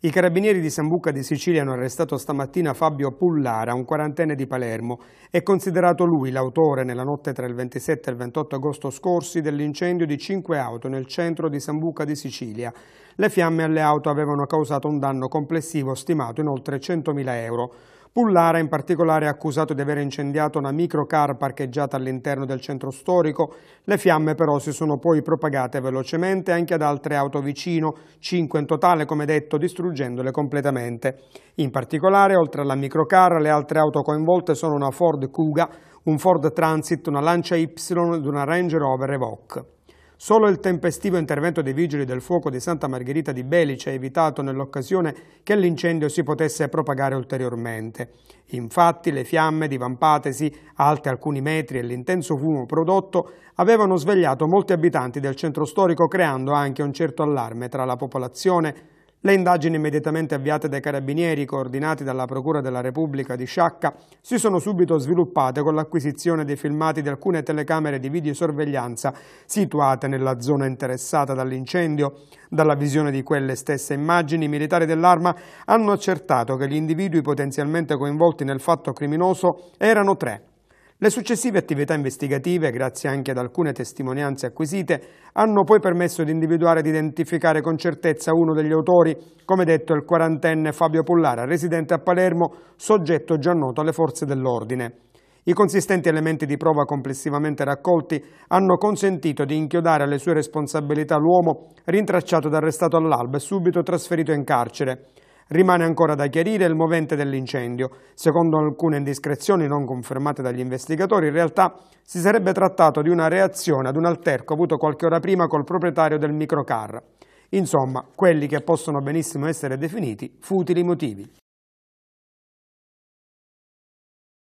I carabinieri di Sambuca di Sicilia hanno arrestato stamattina Fabio Pullara, un quarantenne di Palermo. È considerato lui l'autore, nella notte tra il 27 e il 28 agosto scorsi, dell'incendio di cinque auto nel centro di Sambuca di Sicilia. Le fiamme alle auto avevano causato un danno complessivo stimato in oltre 100.000 euro. Pullara in particolare è accusato di aver incendiato una microcar parcheggiata all'interno del centro storico. Le fiamme però si sono poi propagate velocemente anche ad altre auto vicino, 5 in totale come detto, distruggendole completamente. In particolare, oltre alla microcar, le altre auto coinvolte sono una Ford Kuga, un Ford Transit, una Lancia Y ed una Range Rover Evoque. Solo il tempestivo intervento dei vigili del fuoco di Santa Margherita di Belice ha evitato nell'occasione che l'incendio si potesse propagare ulteriormente. Infatti le fiamme, divampatesi alte alcuni metri e l'intenso fumo prodotto, avevano svegliato molti abitanti del centro storico creando anche un certo allarme tra la popolazione le indagini immediatamente avviate dai carabinieri, coordinati dalla Procura della Repubblica di Sciacca, si sono subito sviluppate con l'acquisizione dei filmati di alcune telecamere di videosorveglianza situate nella zona interessata dall'incendio. Dalla visione di quelle stesse immagini, i militari dell'arma hanno accertato che gli individui potenzialmente coinvolti nel fatto criminoso erano tre le successive attività investigative, grazie anche ad alcune testimonianze acquisite, hanno poi permesso di individuare ed identificare con certezza uno degli autori, come detto il quarantenne Fabio Pullara, residente a Palermo, soggetto già noto alle forze dell'ordine. I consistenti elementi di prova complessivamente raccolti hanno consentito di inchiodare alle sue responsabilità l'uomo rintracciato ed arrestato all'alba e subito trasferito in carcere. Rimane ancora da chiarire il movente dell'incendio. Secondo alcune indiscrezioni non confermate dagli investigatori, in realtà si sarebbe trattato di una reazione ad un alterco avuto qualche ora prima col proprietario del microcar. Insomma, quelli che possono benissimo essere definiti futili motivi.